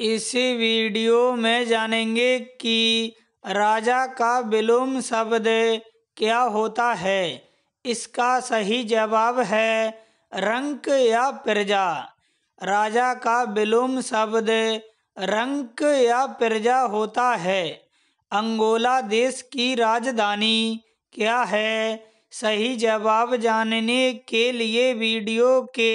इस वीडियो में जानेंगे कि राजा का विलोम शब्द क्या होता है इसका सही जवाब है रंक या प्रजा राजा का विलोम शब्द रंक या प्रजा होता है अंगोला देश की राजधानी क्या है सही जवाब जानने के लिए वीडियो के